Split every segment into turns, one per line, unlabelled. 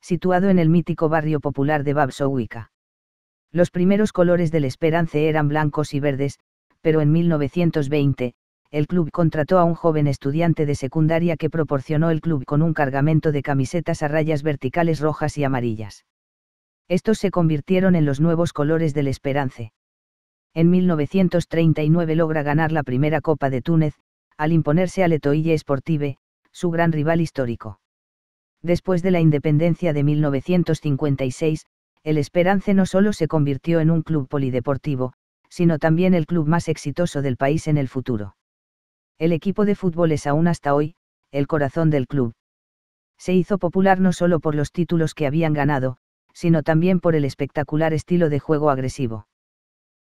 situado en el mítico barrio popular de Babsowica. Los primeros colores del Esperance eran blancos y verdes, pero en 1920, el club contrató a un joven estudiante de secundaria que proporcionó el club con un cargamento de camisetas a rayas verticales rojas y amarillas. Estos se convirtieron en los nuevos colores del Esperance. En 1939 logra ganar la primera Copa de Túnez, al imponerse a Letoille Sportive, su gran rival histórico. Después de la independencia de 1956, el Esperance no solo se convirtió en un club polideportivo, sino también el club más exitoso del país en el futuro. El equipo de fútbol es aún hasta hoy, el corazón del club. Se hizo popular no solo por los títulos que habían ganado, sino también por el espectacular estilo de juego agresivo.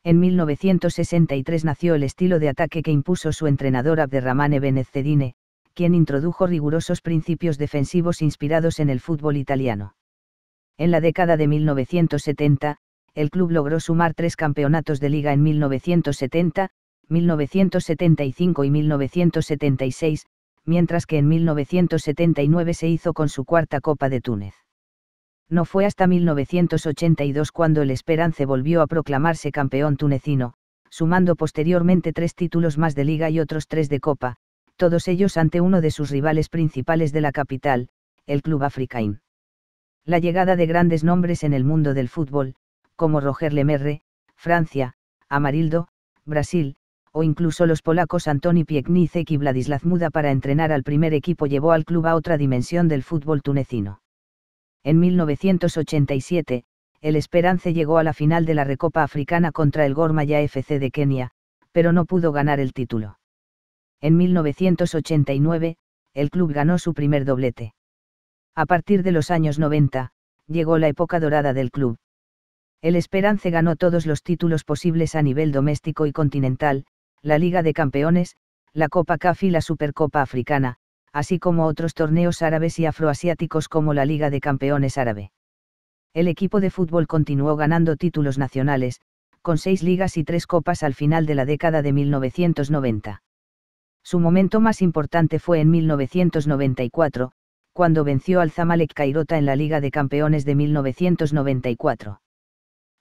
En 1963 nació el estilo de ataque que impuso su entrenador Abderramane Benecedine, quien introdujo rigurosos principios defensivos inspirados en el fútbol italiano. En la década de 1970, el club logró sumar tres campeonatos de liga en 1970, 1975 y 1976, mientras que en 1979 se hizo con su cuarta Copa de Túnez. No fue hasta 1982 cuando el Esperance volvió a proclamarse campeón tunecino, sumando posteriormente tres títulos más de liga y otros tres de copa, todos ellos ante uno de sus rivales principales de la capital, el Club Africain. La llegada de grandes nombres en el mundo del fútbol, como Roger Lemerre, Francia, Amarildo, Brasil, o incluso los polacos Antoni Pieknicek y Vladislav Muda para entrenar al primer equipo llevó al club a otra dimensión del fútbol tunecino. En 1987, el Esperance llegó a la final de la Recopa Africana contra el Gorma ya FC de Kenia, pero no pudo ganar el título. En 1989, el club ganó su primer doblete. A partir de los años 90, llegó la época dorada del club. El Esperance ganó todos los títulos posibles a nivel doméstico y continental, la Liga de Campeones, la Copa CAF y la Supercopa Africana, así como otros torneos árabes y afroasiáticos como la Liga de Campeones Árabe. El equipo de fútbol continuó ganando títulos nacionales, con seis ligas y tres copas al final de la década de 1990. Su momento más importante fue en 1994, cuando venció al Zamalek Cairota en la Liga de Campeones de 1994.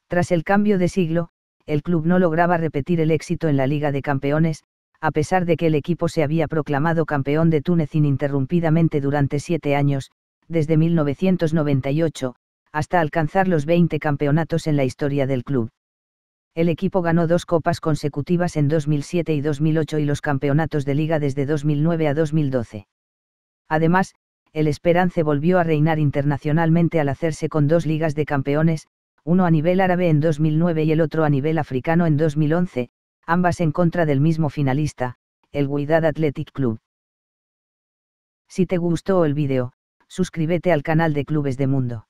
Tras el cambio de siglo, el club no lograba repetir el éxito en la Liga de Campeones, a pesar de que el equipo se había proclamado campeón de Túnez ininterrumpidamente durante siete años, desde 1998, hasta alcanzar los 20 campeonatos en la historia del club. El equipo ganó dos copas consecutivas en 2007 y 2008 y los campeonatos de liga desde 2009 a 2012. Además, el Esperance volvió a reinar internacionalmente al hacerse con dos ligas de campeones, uno a nivel árabe en 2009 y el otro a nivel africano en 2011, ambas en contra del mismo finalista, el Wydad Athletic Club. Si te gustó el vídeo, suscríbete al canal de Clubes de Mundo.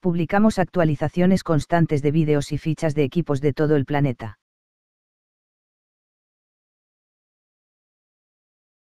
Publicamos actualizaciones constantes de vídeos y fichas de equipos de todo el planeta.